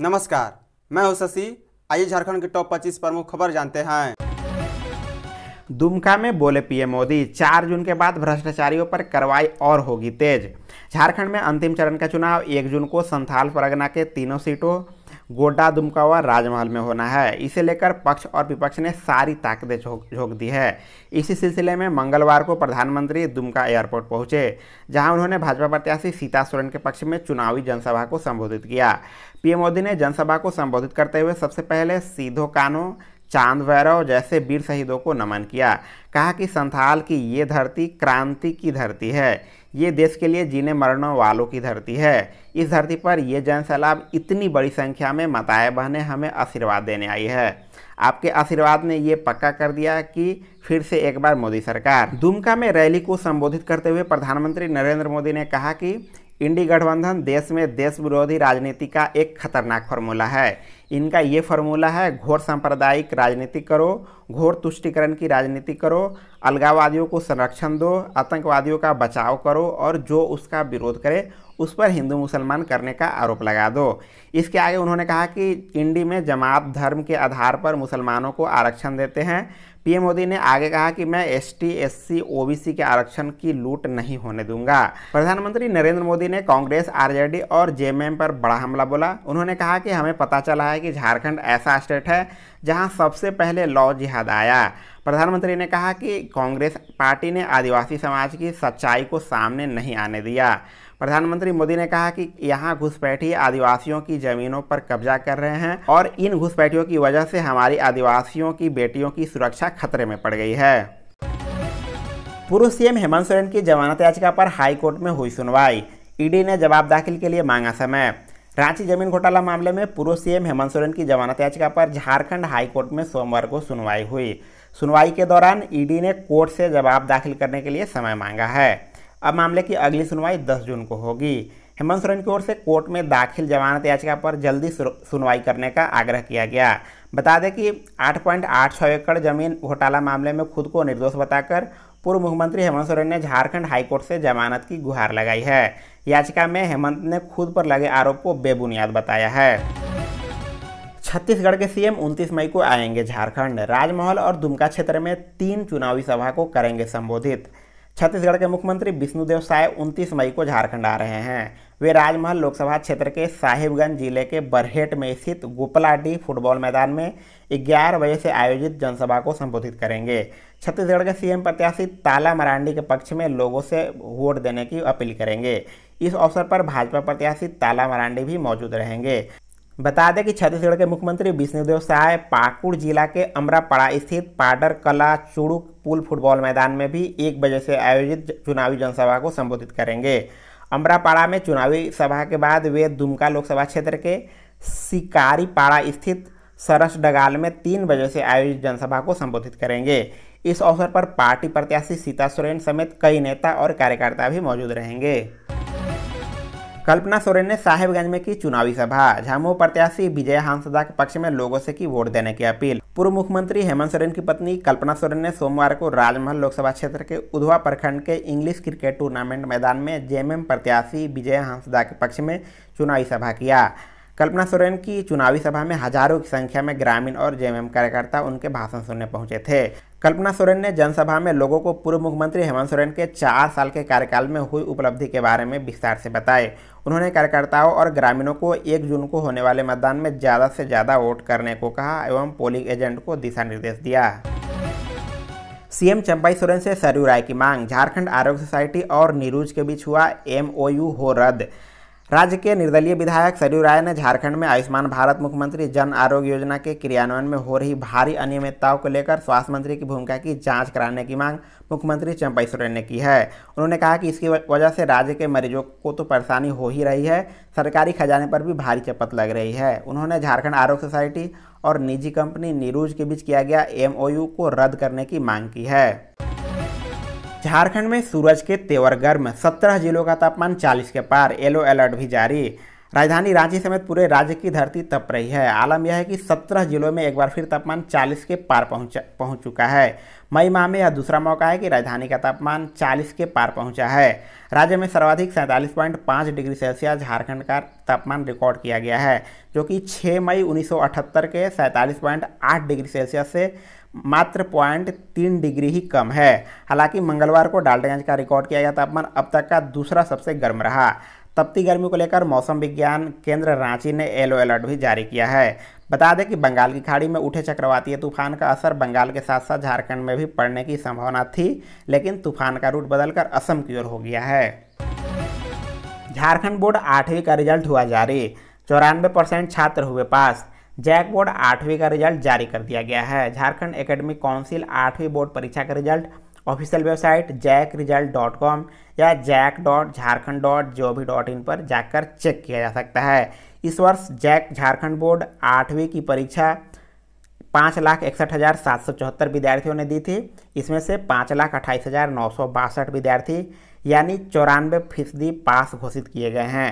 नमस्कार मैं हूं शशि आइए झारखंड के टॉप 25 प्रमुख खबर जानते हैं दुमका में बोले पीएम मोदी चार जून के बाद भ्रष्टाचारियों पर कार्रवाई और होगी तेज झारखंड में अंतिम चरण का चुनाव एक जून को संथाल परगना के तीनों सीटों गोड्डा दुमका व राजमहल में होना है इसे लेकर पक्ष और विपक्ष ने सारी ताकतें झोंक दी है इसी सिलसिले में मंगलवार को प्रधानमंत्री दुमका एयरपोर्ट पहुंचे जहां उन्होंने भाजपा प्रत्याशी सीता सोरेन के पक्ष में चुनावी जनसभा को संबोधित किया पीएम मोदी ने जनसभा को संबोधित करते हुए सबसे पहले सीधो कानो चांद भैरव जैसे वीर शहीदों को नमन किया कहा कि संथाल की ये धरती क्रांति की धरती है ये देश के लिए जीने मरने वालों की धरती है इस धरती पर ये जन सैलाब इतनी बड़ी संख्या में माताएं बहनें हमें आशीर्वाद देने आई है आपके आशीर्वाद ने ये पक्का कर दिया कि फिर से एक बार मोदी सरकार दुमका में रैली को संबोधित करते हुए प्रधानमंत्री नरेंद्र मोदी ने कहा कि इंडी गठबंधन देश में देश विरोधी राजनीति का एक खतरनाक फॉर्मूला है इनका ये फार्मूला है घोर सांप्रदायिक राजनीति करो घोर तुष्टिकरण की राजनीति करो अलगावादियों को संरक्षण दो आतंकवादियों का बचाव करो और जो उसका विरोध करे उस पर हिंदू मुसलमान करने का आरोप लगा दो इसके आगे उन्होंने कहा कि इंडी में जमात धर्म के आधार पर मुसलमानों को आरक्षण देते हैं पीएम मोदी ने आगे कहा कि मैं S T S C O B C के आरक्षण की लूट नहीं होने दूंगा प्रधानमंत्री नरेंद्र मोदी ने कांग्रेस आरजेडी और जेएमएम पर बड़ा हमला बोला उन्होंने कहा कि हमें पता चला है कि झारखंड ऐसा स्टेट है जहां सबसे पहले लॉ जिहाद आया प्रधानमंत्री ने कहा कि कांग्रेस पार्टी ने आदिवासी समाज की सच्चाई को सामने नहीं आने दिया प्रधानमंत्री मोदी ने कहा कि यहाँ घुसपैठी आदिवासियों की ज़मीनों पर कब्जा कर रहे हैं और इन घुसपैठियों की वजह से हमारी आदिवासियों की बेटियों की सुरक्षा खतरे में पड़ गई है पूर्व सीएम हेमंत सोरेन की जमानत याचिका पर हाईकोर्ट में हुई सुनवाई ईडी ने जवाब दाखिल के लिए मांगा समय रांची जमीन घोटाला मामले में पूर्व सीएम हेमंत सोरेन की जमानत याचिका पर झारखंड हाईकोर्ट में सोमवार को सुनवाई हुई सुनवाई के दौरान ईडी ने कोर्ट से जवाब दाखिल करने के लिए समय मांगा है अब मामले की अगली सुनवाई 10 जून को होगी हेमंत सोरेन की ओर से कोर्ट में दाखिल जमानत याचिका पर जल्दी सुनवाई करने का आग्रह किया गया बता दें कि आठ एकड़ जमीन घोटाला मामले में खुद को निर्दोष बताकर पूर्व मुख्यमंत्री हेमंत सोरेन ने झारखंड हाईकोर्ट से जमानत की गुहार लगाई है याचिका में हेमंत ने खुद पर लगे आरोप को बेबुनियाद बताया है छत्तीसगढ़ के सीएम 29 मई को आएंगे झारखंड राजमहल और दुमका क्षेत्र में तीन चुनावी सभा को करेंगे संबोधित छत्तीसगढ़ के मुख्यमंत्री विष्णुदेव साय 29 मई को झारखंड आ रहे हैं वे राजमहल लोकसभा क्षेत्र के साहिबगंज जिले के बरहेट में स्थित गोपलाडी फुटबॉल मैदान में ग्यारह बजे से आयोजित जनसभा को संबोधित करेंगे छत्तीसगढ़ के सीएम प्रत्याशी ताला मरांडी के पक्ष में लोगों से वोट देने की अपील करेंगे इस अवसर पर भाजपा प्रत्याशी ताला मरांडी भी मौजूद रहेंगे बता दें कि छत्तीसगढ़ के मुख्यमंत्री विष्णुदेव साय पाकुड़ जिला के अमरापाड़ा स्थित पाडर कला चुड़ुक पुल फुटबॉल मैदान में भी एक बजे से आयोजित चुनावी जनसभा को संबोधित करेंगे अमरापाड़ा में चुनावी सभा के बाद वे दुमका लोकसभा क्षेत्र के शिकारीपाड़ा स्थित सरस डगाल में तीन बजे से आयोजित जनसभा को संबोधित करेंगे इस अवसर पर पार्टी प्रत्याशी सीता सोरेन समेत कई नेता और कार्यकर्ता भी मौजूद रहेंगे कल्पना सोरेन ने साहेबगंज में की चुनावी सभा झामो प्रत्याशी विजय हांसदा के पक्ष में लोगों से की वोट देने की अपील पूर्व मुख्यमंत्री हेमंत सोरेन की पत्नी कल्पना सोरेन ने सोमवार को राजमहल लोकसभा क्षेत्र के उधवा प्रखंड के इंग्लिश क्रिकेट टूर्नामेंट मैदान में जेएमएम प्रत्याशी विजय हांसदा के पक्ष में चुनावी सभा किया कल्पना सोरेन की चुनावी सभा में हजारों की संख्या में ग्रामीण और जेएमएम कार्यकर्ता उनके भाषण सुनने पहुंचे थे कल्पना सोरेन ने जनसभा में लोगों को पूर्व मुख्यमंत्री हेमंत सोरेन के चार साल के कार्यकाल में हुई उपलब्धि के बारे में विस्तार से बताए उन्होंने कार्यकर्ताओं और ग्रामीणों को एक जून को होने वाले मतदान में ज़्यादा से ज़्यादा वोट करने को कहा एवं पोलिंग एजेंट को दिशा निर्देश दिया सीएम चंपाई सोरेन से सरयू राय की मांग झारखंड आरोग्य सोसाइटी और नीरूज के बीच हुआ एमओयू हो रद्द राज्य के निर्दलीय विधायक सरयू राय ने झारखंड में आयुष्मान भारत मुख्यमंत्री जन आरोग्य योजना के क्रियान्वयन में हो रही भारी अनियमितताओं को लेकर स्वास्थ्य मंत्री की भूमिका की जांच कराने की मांग मुख्यमंत्री चंपई सोरेन ने की है उन्होंने कहा कि इसकी वजह से राज्य के मरीजों को तो परेशानी हो ही रही है सरकारी खजाने पर भी भारी चपत लग रही है उन्होंने झारखंड आरोग्य सोसाइटी और निजी कंपनी नीरूज के बीच किया गया एम को रद्द करने की मांग की है झारखंड में सूरज के तेवर गर्म सत्रह जिलों का तापमान चालीस के पार येलो अलर्ट भी जारी राजधानी रांची समेत पूरे राज्य की धरती तप रही है आलम यह है कि 17 जिलों में एक बार फिर तापमान 40 के पार पहुंच पहुंच चुका है मई माह में यह दूसरा मौका है कि राजधानी का तापमान 40 के पार पहुंचा है राज्य में सर्वाधिक पाँच डिग्री सेल्सियस झारखंड का तापमान रिकॉर्ड किया गया है जो कि 6 मई 1978 के सैंतालीस डिग्री सेल्सियस से मात्र पॉइंट तीन डिग्री ही कम है हालांकि मंगलवार को डाल्टेगंज का रिकॉर्ड किया गया तापमान अब तक का दूसरा सबसे गर्म रहा तपती गर्मी को लेकर मौसम विज्ञान केंद्र रांची ने येलो अलर्ट भी जारी किया है बता दें कि बंगाल की खाड़ी में उठे चक्रवातीय तूफान का असर बंगाल के साथ साथ झारखंड में भी पड़ने की संभावना थी लेकिन तूफान का रूट बदलकर असम की ओर हो गया है झारखंड बोर्ड आठवीं का रिजल्ट हुआ जारी चौरानवे परसेंट छात्र हुए पास जैक बोर्ड आठवीं का रिजल्ट जारी कर दिया गया है झारखंड एकेडमिक काउंसिल आठवीं बोर्ड परीक्षा का result official website Jac result dot com या Jac dot Jharkhand dot G O V dot in पर जाकर चेक किया जा सकता है इस वर्ष जैक झारखंड बोर्ड आठवीं की परीक्षा पाँच लाख इकसठ हज़ार सात सौ चौहत्तर विद्यार्थियों ने दी थी इसमें से पाँच लाख अट्ठाईस हज़ार नौ सौ बासठ विद्यार्थी यानी चौरानवे फीसदी पास घोषित किए गए हैं